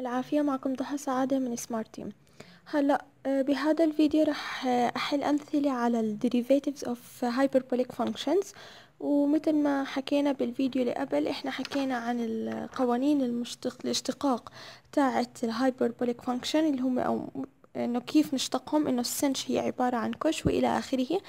العافية معكم ضحى سعادة من سمارت تيم هلا آه، بهذا الفيديو رح آه، أحل أمثلة على ال derivatives of hyperbolic functions ومثل ما حكينا بالفيديو اللي قبل احنا حكينا عن القوانين المشتق الاشتقاق تاعت الهايبربوليك فانكشن اللي هم أو انه كيف نشتقهم انه السنش هي عبارة عن كش والى اخره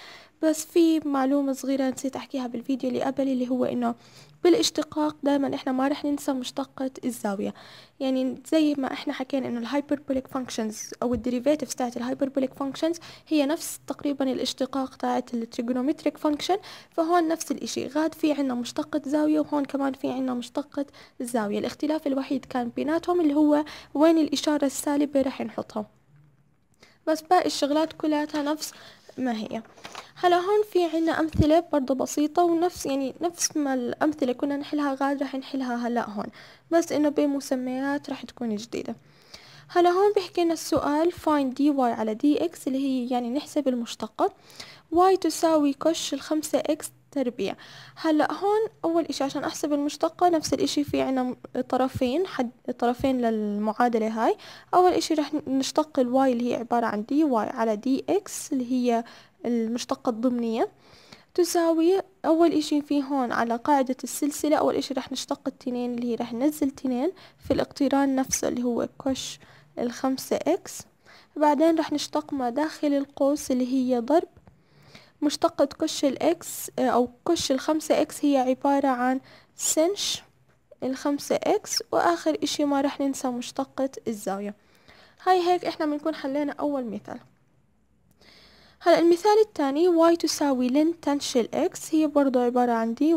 بس في معلومة صغيرة نسيت احكيها بالفيديو اللي قبل اللي هو انه بالاشتقاق دائما احنا ما رح ننسى مشتقة الزاوية يعني زي ما احنا حكينا انه الهايبربوليك فانكشنز او الديريفاتيفز تاعت الهايبربوليك فانكشنز هي نفس تقريبا الاشتقاق تاعت التريجونومتريك فانكشن فهون نفس الاشي غاد في عنا مشتقة زاوية وهون كمان في عنا مشتقة الزاوية الاختلاف الوحيد كان بيناتهم اللي هو وين الاشارة السالبة رح نحطها بس باقي الشغلات كلها نفس ما هي هلا هون في عنا أمثلة برضه بسيطة ونفس يعني نفس ما الأمثلة كنا نحلها غاد رح نحلها هلا هون بس إنه بمسميات رح تكون جديدة هلا هون بيحكينا لنا السؤال find dy على dx اللي هي يعني نحسب المشتقة y تساوي كش الخمسة x تربيع هلا هون اول اشي عشان احسب المشتقة نفس الاشي في عنا طرفين حد طرفين للمعادلة هاي اول اشي رح نشتق الواي اللي هي عبارة عن دي واي على دي اكس اللي هي المشتقة الضمنية تساوي اول اشي في هون على قاعدة السلسلة اول اشي رح نشتق التنين اللي هي رح ننزل تنين في الاقتران نفسه اللي هو كوش الخمسة اكس بعدين رح نشتق ما داخل القوس اللي هي ضرب مشتقة كش الإكس آه، أو كش الخمسة إكس هي عبارة عن سنش الخمسة إكس وآخر إشي ما رح ننسى مشتقة الزاوية هاي هيك إحنا بنكون حلينا أول مثال هلا المثال الثاني y تساوي لن تنشل x هي برضو عبارة عن dy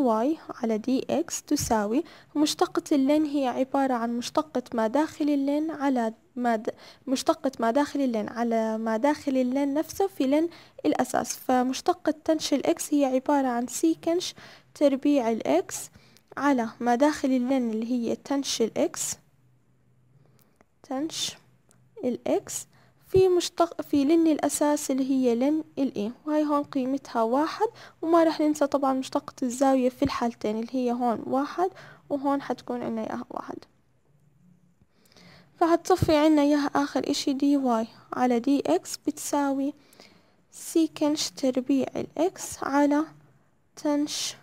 على dx تساوي مشتقة اللين هي عبارة عن مشتقة ما داخل اللين على ما د... مشتقة ما داخل اللين على ما داخل اللين نفسه في لين الأساس فمشتقة تنشل x هي عبارة عن سيكنش تربيع الاكس على ما داخل اللين اللي هي تنشل x تنش الاكس في مشتق في لن الأساس اللي هي لن الإيه وهي هون قيمتها واحد وما رح ننسى طبعا مشتقة الزاوية في الحالتين اللي هي هون واحد وهون حتكون عنا إياها واحد فهتصفي عنا إياها آخر إشي دي واي على دي إكس بتساوي سيكنش تربيع الإكس على تنش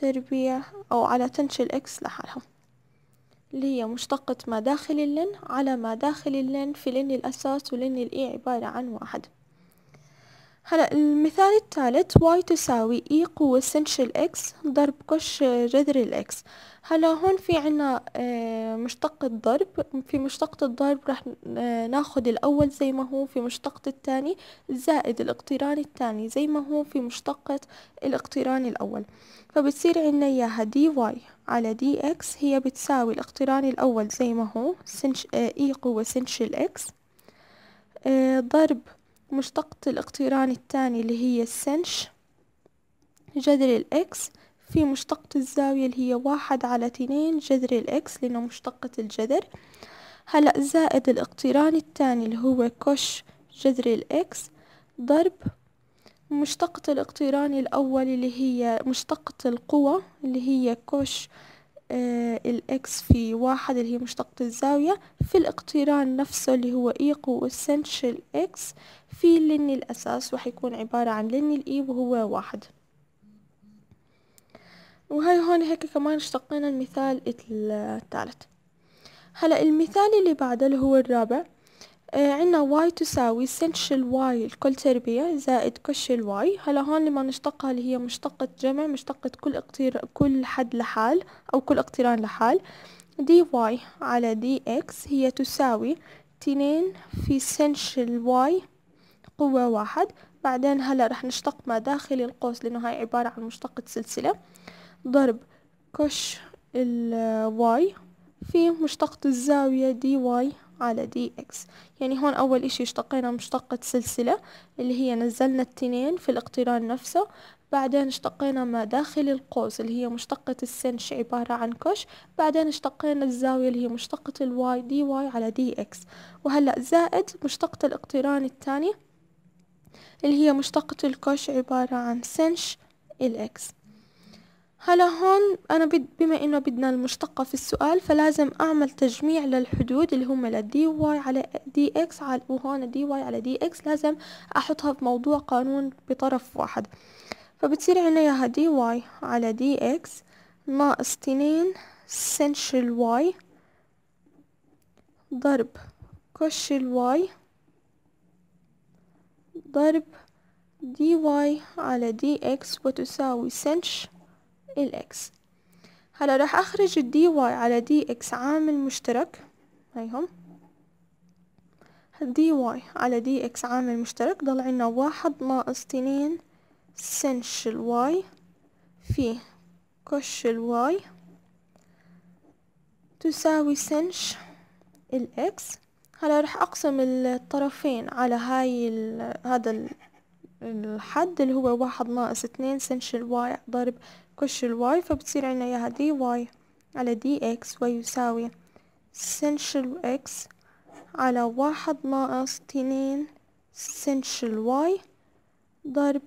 تربيع أو على تنش الإكس لحالها اللي هي مشتقة ما داخل اللن على ما داخل اللن في لن الأساس ولن الإي عبارة عن واحد هلا المثال الثالث واي تساوي اي e قوة سنشل الاكس ضرب كش جذر الإكس هلا هون في عنا آه، مشتقة الضرب في مشتقة الضرب راح آه، ناخد الأول زي ما هو في مشتقة الثاني زائد الاقتران الثاني زي ما هو في مشتقة الاقتران الأول فبتصير عنا إياها دي واي على دي إكس هي بتساوي الاقتران الأول زي ما هو سنش اي آه، e قوة سنشل إكس ضرب مشتقة الاقتران الثاني اللي هي السنش جذر الإكس في مشتقة الزاوية اللي هي واحد على تنين جذر الإكس لأنه مشتقة الجذر هلأ زائد الاقتران الثاني اللي هو كوش جذر الإكس ضرب مشتقة الاقتران الأول اللي هي مشتقة القوة اللي هي كوش آه، الإكس في واحد اللي هي مشتقة الزاوية في الاقتران نفسه اللي هو إي e قوة إكس في لن الأساس وحيكون عبارة عن لن الإي e وهو واحد وهاي هون هيك كمان اشتقينا المثال الثالث هلا المثال اللي بعده اللي هو الرابع آه، عنا واي تساوي سنش الواي الكل تربية زائد كش الواي هلا هون لما نشتقها اللي هي مشتقة جمع مشتقة كل اقتر كل حد لحال أو كل اقتران لحال دي واي على دي اكس هي تساوي تنين في سنش الواي قوة واحد بعدين هلا رح نشتق ما داخل القوس لأنه هاي عبارة عن مشتقة سلسلة ضرب كش الواي في مشتقة الزاوية دي واي على دي اكس يعني هون اول اشي اشتقينا مشتقة سلسلة اللي هي نزلنا التنين في الاقتران نفسه بعدين اشتقينا ما داخل القوس اللي هي مشتقة السنش عبارة عن كوش بعدين اشتقينا الزاوية اللي هي مشتقة الواي دي واي على دي اكس وهلأ زائد مشتقة الاقتران الثاني اللي هي مشتقة الكوش عبارة عن سنش الاكس هلا هون أنا بما إنه بدنا المشتقة في السؤال فلازم أعمل تجميع للحدود اللي هم للدي واي على دي إكس على وهون دي واي على دي إكس لازم أحطها في موضوع قانون بطرف واحد فبتصير عنا ياها دي واي على دي إكس ناقص تنين سنش الواي ضرب كوش الواي ضرب دي واي على دي إكس وتساوي سنش الإكس هلا راح أخرج الدي واي على دي إكس عامل مشترك هيهم دي واي على دي إكس عامل مشترك ضل عنا واحد ناقص تنين سنش الواي في كش الواي تساوي سنش الإكس هلا راح أقسم الطرفين على هاي ال هذا الحد اللي هو واحد ناقص اتنين سنش الواي ضرب كش الواي فبتصير عنا إياها دي واي على دي إكس ويساوي سنشل إكس على واحد ناقص تنين سنشل واي ضرب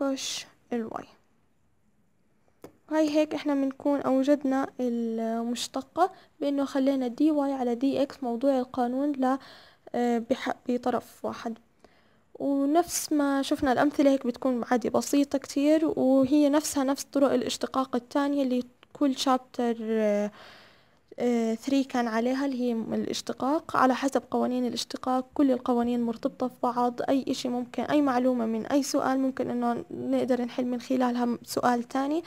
كش الواي هاي هيك احنا بنكون اوجدنا المشتقة بانه خلينا دي واي على دي اكس موضوع القانون ل آه، بطرف واحد ونفس ما شفنا الأمثلة هيك بتكون عادي بسيطة كتير وهي نفسها نفس طرق الاشتقاق الثانية اللي كل شابتر آه، ثري كان عليها اللي هي الاشتقاق على حسب قوانين الاشتقاق كل القوانين مرتبطة في بعض أي إشي ممكن أي معلومة من أي سؤال ممكن إنه نقدر نحل من خلالها سؤال تاني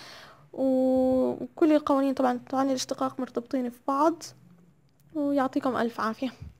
وكل القوانين طبعا طبعا الاشتقاق مرتبطين في بعض ويعطيكم ألف عافية